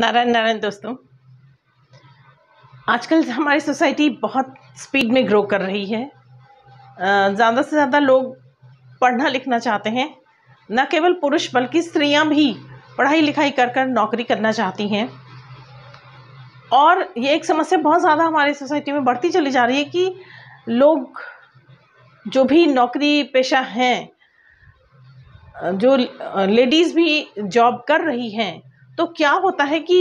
नारायण नारायण दोस्तों आजकल हमारी सोसाइटी बहुत स्पीड में ग्रो कर रही है ज़्यादा से ज़्यादा लोग पढ़ना लिखना चाहते हैं न केवल पुरुष बल्कि स्त्रियां भी पढ़ाई लिखाई कर कर नौकरी करना चाहती हैं और ये एक समस्या बहुत ज़्यादा हमारी सोसाइटी में बढ़ती चली जा रही है कि लोग जो भी नौकरी पेशा हैं जो लेडीज़ भी जॉब कर रही हैं तो क्या होता है कि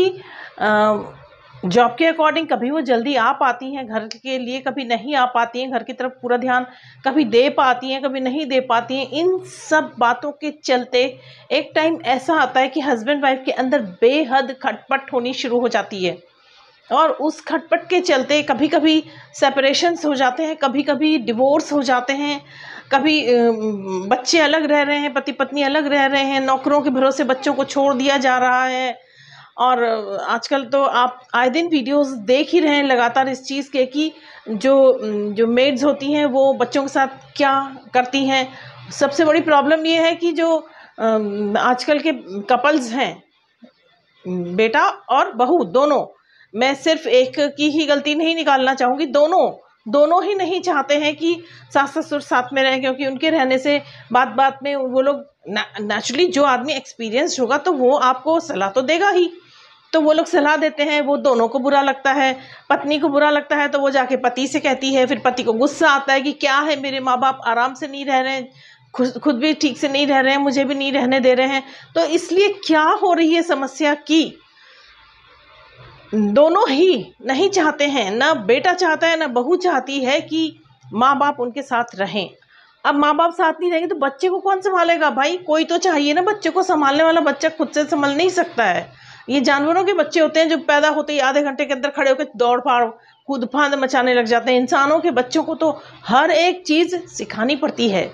जॉब के अकॉर्डिंग कभी वो जल्दी आ पाती हैं घर के लिए कभी नहीं आ पाती हैं घर की तरफ पूरा ध्यान कभी दे पाती हैं कभी नहीं दे पाती हैं इन सब बातों के चलते एक टाइम ऐसा आता है कि हस्बैंड वाइफ के अंदर बेहद खटपट होनी शुरू हो जाती है और उस खटपट के चलते कभी कभी सेपरेशन्स हो जाते हैं कभी कभी डिवोर्स हो जाते हैं कभी बच्चे अलग रह रहे हैं पति पत्नी अलग रह रहे हैं नौकरों के भरोसे बच्चों को छोड़ दिया जा रहा है और आजकल तो आप आए दिन वीडियोस देख ही रहे हैं लगातार इस चीज़ के कि जो जो मेड्स होती हैं वो बच्चों के साथ क्या करती हैं सबसे बड़ी प्रॉब्लम ये है कि जो आजकल के कपल्स हैं बेटा और बहू दोनों मैं सिर्फ एक की ही गलती नहीं निकालना चाहूँगी दोनों दोनों ही नहीं चाहते हैं कि सास ससुर साथ में रहें क्योंकि उनके रहने से बात बात में वो लोग नेचुरली जो आदमी एक्सपीरियंस होगा तो वो आपको सलाह तो देगा ही तो वो लोग सलाह देते हैं वो दोनों को बुरा लगता है पत्नी को बुरा लगता है तो वो जाके पति से कहती है फिर पति को गुस्सा आता है कि क्या है मेरे माँ बाप आराम से नहीं रह रहे हैं खुद खुद भी ठीक से नहीं रह रहे हैं मुझे भी नहीं रहने दे रहे हैं तो इसलिए क्या हो रही है समस्या की दोनों ही नहीं चाहते हैं ना बेटा चाहता है ना बहू चाहती है कि माँ बाप उनके साथ रहें अब माँ बाप साथ नहीं रहेंगे तो बच्चे को कौन संभालेगा भाई कोई तो चाहिए ना बच्चे को संभालने वाला बच्चा खुद से संभाल नहीं सकता है ये जानवरों के बच्चे होते हैं जो पैदा होते ही आधे घंटे के अंदर खड़े होकर दौड़ फाड़ कूद फांद मचाने लग जाते हैं इंसानों के बच्चों को तो हर एक चीज़ सिखानी पड़ती है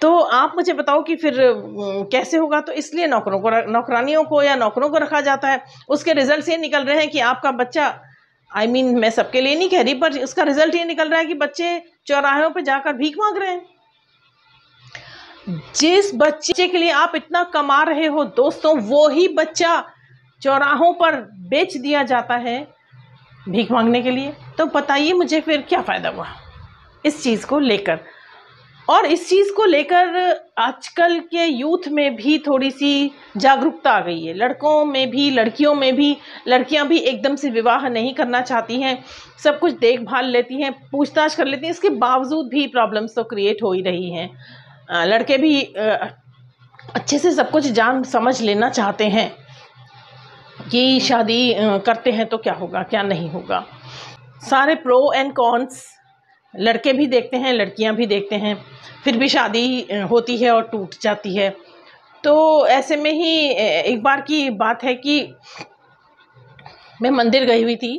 तो आप मुझे बताओ कि फिर कैसे होगा तो इसलिए नौकरों को नौकरानियों को या नौकरों को रखा जाता है उसके रिजल्ट ये निकल रहे हैं कि आपका बच्चा आई I मीन mean, मैं सबके लिए नहीं कह रही पर उसका रिजल्ट ये निकल रहा है कि बच्चे चौराहों पर जाकर भीख मांग रहे हैं जिस बच्चे के लिए आप इतना कमा रहे हो दोस्तों वो ही बच्चा चौराहों पर बेच दिया जाता है भीख मांगने के लिए तो बताइए मुझे फिर क्या फ़ायदा हुआ इस चीज़ को लेकर और इस चीज़ को लेकर आजकल के यूथ में भी थोड़ी सी जागरूकता आ गई है लड़कों में भी लड़कियों में भी लड़कियां भी एकदम से विवाह नहीं करना चाहती हैं सब कुछ देखभाल लेती हैं पूछताछ कर लेती हैं इसके बावजूद भी प्रॉब्लम्स तो क्रिएट हो ही रही हैं लड़के भी अच्छे से सब कुछ जान समझ लेना चाहते हैं कि शादी करते हैं तो क्या होगा क्या नहीं होगा सारे प्रो एंड कॉन्स लड़के भी देखते हैं लड़कियां भी देखते हैं फिर भी शादी होती है और टूट जाती है तो ऐसे में ही एक बार की बात है कि मैं मंदिर गई हुई थी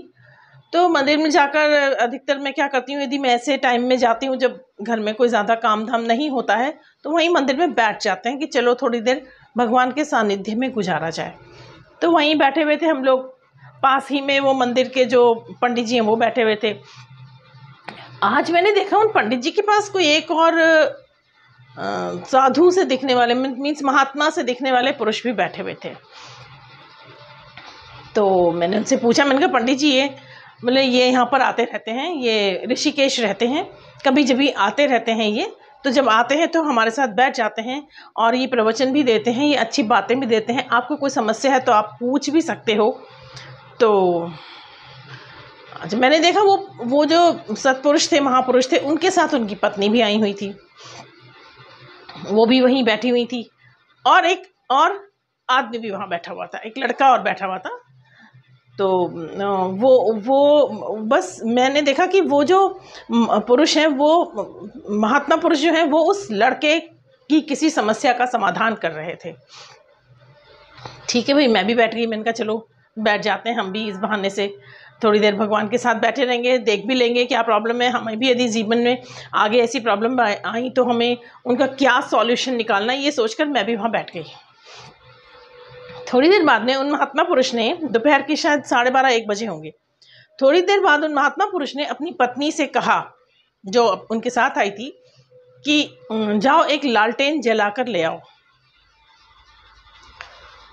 तो मंदिर में जाकर अधिकतर मैं क्या करती हूँ यदि मैं ऐसे टाइम में जाती हूँ जब घर में कोई ज़्यादा काम धाम नहीं होता है तो वहीं मंदिर में बैठ जाते हैं कि चलो थोड़ी देर भगवान के सानिध्य में गुजारा जाए तो वहीं बैठे हुए थे हम लोग पास ही में वो मंदिर के जो पंडित जी हैं वो बैठे हुए थे आज मैंने देखा उन पंडित जी के पास कोई एक और साधु से दिखने वाले मीन्स महात्मा से दिखने वाले पुरुष भी बैठे हुए थे तो मैंने उनसे पूछा मैंने कहा पंडित जी ये बोले ये यहाँ पर आते रहते हैं ये ऋषिकेश रहते हैं कभी जब भी आते रहते हैं ये तो जब आते हैं तो हमारे साथ बैठ जाते हैं और ये प्रवचन भी देते हैं ये अच्छी बातें भी देते हैं आपको कोई समस्या है तो आप पूछ भी सकते हो तो अच्छा मैंने देखा वो वो जो सत्पुरुष थे महापुरुष थे उनके साथ उनकी पत्नी भी आई हुई थी वो भी वहीं बैठी हुई थी और एक और आदमी भी वहाँ बैठा हुआ था एक लड़का और बैठा हुआ था तो वो वो बस मैंने देखा कि वो जो पुरुष हैं वो महात्मा पुरुष जो हैं वो उस लड़के की किसी समस्या का समाधान कर रहे थे ठीक है भाई मैं भी बैठ गई मैंने कहा चलो बैठ जाते हैं हम भी इस बहाने से थोड़ी देर भगवान के साथ बैठे रहेंगे देख भी लेंगे क्या प्रॉब्लम है हमें भी यदि जीवन में आगे ऐसी प्रॉब्लम आई तो हमें उनका क्या सॉल्यूशन निकालना ये सोचकर मैं भी वहाँ बैठ गई थोड़ी देर बाद में उन महात्मा पुरुष ने दोपहर की शायद साढ़े बारह एक बजे होंगे थोड़ी देर बाद उन महात्मा पुरुष ने अपनी पत्नी से कहा जो उनके साथ आई थी कि जाओ एक लालटेन जलाकर ले आओ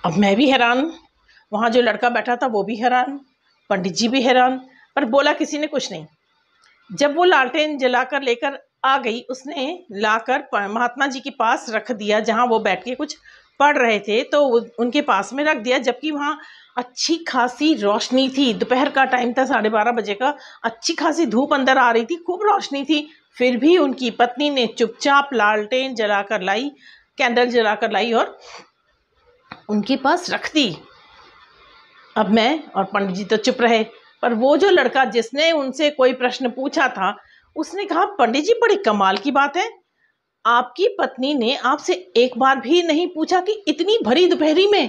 अब मैं भी हैरान वहाँ जो लड़का बैठा था वो भी हैरान पंडित जी भी हैरान पर बोला किसी ने कुछ नहीं जब वो लालटेन जलाकर लेकर आ गई उसने लाकर महात्मा जी के पास रख दिया जहाँ वो बैठ के कुछ पढ़ रहे थे तो उनके पास में रख दिया जबकि वहाँ अच्छी खासी रोशनी थी दोपहर का टाइम था साढ़े बारह बजे का अच्छी खासी धूप अंदर आ रही थी खूब रोशनी थी फिर भी उनकी पत्नी ने चुपचाप लालटेन जलाकर लाई कैंडल जलाकर लाई और उनके पास रख दी अब मैं और पंडित जी तो चुप रहे पर वो जो लड़का जिसने उनसे कोई प्रश्न पूछा था उसने कहा पंडित जी बड़ी कमाल की बात है आपकी पत्नी ने आपसे एक बार भी नहीं पूछा कि इतनी भरी दोपहरी में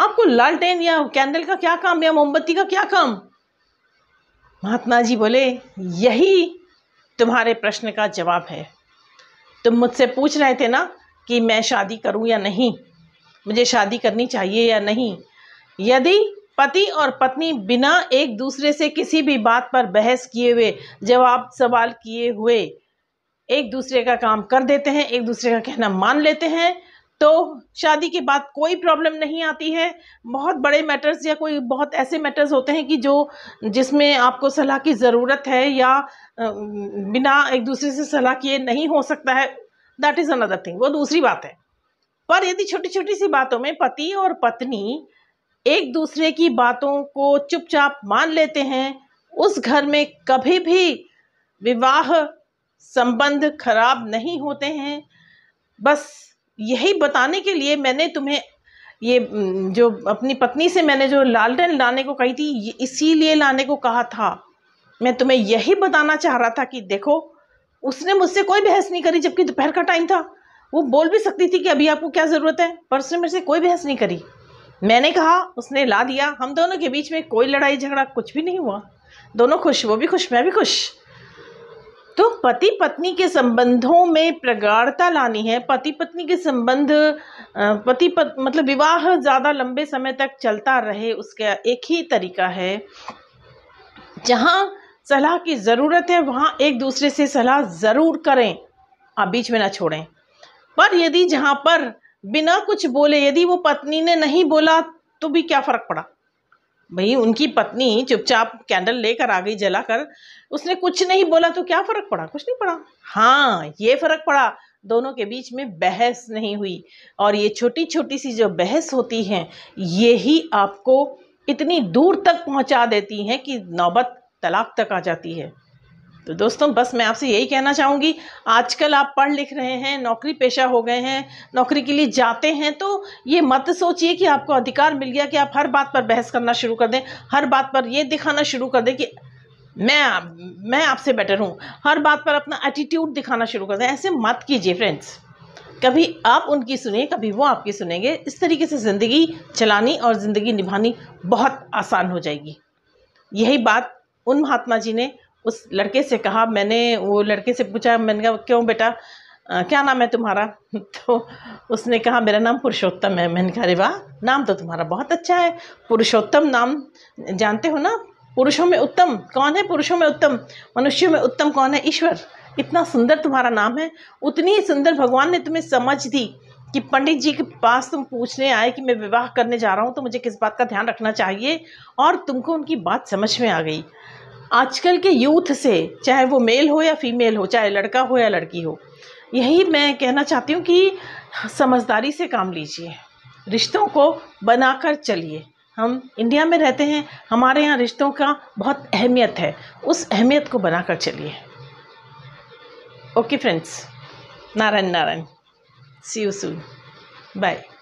आपको लालटेन या कैंडल का क्या काम या मोमबत्ती का क्या काम महात्मा जी बोले यही तुम्हारे प्रश्न का जवाब है तुम मुझसे पूछ रहे थे ना कि मैं शादी करूं या नहीं मुझे शादी करनी चाहिए या नहीं यदि पति और पत्नी बिना एक दूसरे से किसी भी बात पर बहस किए हुए जवाब सवाल किए हुए एक दूसरे का काम कर देते हैं एक दूसरे का कहना मान लेते हैं तो शादी के बाद कोई प्रॉब्लम नहीं आती है बहुत बड़े मैटर्स या कोई बहुत ऐसे मैटर्स होते हैं कि जो जिसमें आपको सलाह की ज़रूरत है या बिना एक दूसरे से सलाह किए नहीं हो सकता है दैट इज़ अनदर थिंग वो दूसरी बात है पर यदि छोटी छोटी सी बातों में पति और पत्नी एक दूसरे की बातों को चुपचाप मान लेते हैं उस घर में कभी भी विवाह संबंध खराब नहीं होते हैं बस यही बताने के लिए मैंने तुम्हें ये जो अपनी पत्नी से मैंने जो लालटेन लाने को कही थी इसीलिए लाने को कहा था मैं तुम्हें यही बताना चाह रहा था कि देखो उसने मुझसे कोई बहस नहीं करी जबकि दोपहर का टाइम था वो बोल भी सकती थी कि अभी आपको क्या ज़रूरत है पर उसने मेरे से कोई बहस नहीं करी मैंने कहा उसने ला दिया हम दोनों के बीच में कोई लड़ाई झगड़ा कुछ भी नहीं हुआ दोनों खुश वो भी खुश मैं भी खुश तो पति पत्नी के संबंधों में प्रगाढ़ता लानी है पति पत्नी के संबंध पति पत, मतलब विवाह ज़्यादा लंबे समय तक चलता रहे उसका एक ही तरीका है जहाँ सलाह की ज़रूरत है वहाँ एक दूसरे से सलाह ज़रूर करें आप बीच में ना छोड़ें पर यदि जहाँ पर बिना कुछ बोले यदि वो पत्नी ने नहीं बोला तो भी क्या फ़र्क पड़ा भाई उनकी पत्नी चुपचाप कैंडल लेकर आ गई जलाकर उसने कुछ नहीं बोला तो क्या फ़र्क पड़ा कुछ नहीं पड़ा हाँ ये फ़र्क पड़ा दोनों के बीच में बहस नहीं हुई और ये छोटी छोटी सी जो बहस होती हैं ये ही आपको इतनी दूर तक पहुंचा देती हैं कि नौबत तलाक तक आ जाती है तो दोस्तों बस मैं आपसे यही कहना चाहूँगी आजकल आप पढ़ लिख रहे हैं नौकरी पेशा हो गए हैं नौकरी के लिए जाते हैं तो ये मत सोचिए कि आपको अधिकार मिल गया कि आप हर बात पर बहस करना शुरू कर दें हर बात पर ये दिखाना शुरू कर दें कि मैं मैं आपसे बेटर हूँ हर बात पर अपना एटीट्यूड दिखाना शुरू कर दें ऐसे मत कीजिए फ्रेंड्स कभी आप उनकी सुनिए कभी वो आपकी सुनेंगे इस तरीके से ज़िंदगी चलानी और ज़िंदगी निभानी बहुत आसान हो जाएगी यही बात उन महात्मा जी ने उस लड़के से कहा मैंने वो लड़के से पूछा मैंने कहा क्यों बेटा आ, क्या नाम है तुम्हारा तो उसने कहा मेरा नाम पुरुषोत्तम है मैंने कहा अरे वाह नाम तो तुम्हारा बहुत अच्छा है पुरुषोत्तम नाम जानते हो ना पुरुषों में उत्तम कौन है पुरुषों में उत्तम मनुष्यों में उत्तम कौन है ईश्वर इतना सुंदर तुम्हारा नाम है उतनी सुंदर भगवान ने तुम्हें समझ दी कि पंडित जी के पास तुम पूछने आए कि मैं विवाह करने जा रहा हूँ तो मुझे किस बात का ध्यान रखना चाहिए और तुमको उनकी बात समझ में आ गई आजकल के यूथ से चाहे वो मेल हो या फीमेल हो चाहे लड़का हो या लड़की हो यही मैं कहना चाहती हूँ कि समझदारी से काम लीजिए रिश्तों को बनाकर चलिए हम इंडिया में रहते हैं हमारे यहाँ रिश्तों का बहुत अहमियत है उस अहमियत को बनाकर चलिए okay friends Narayan Narayan see you soon bye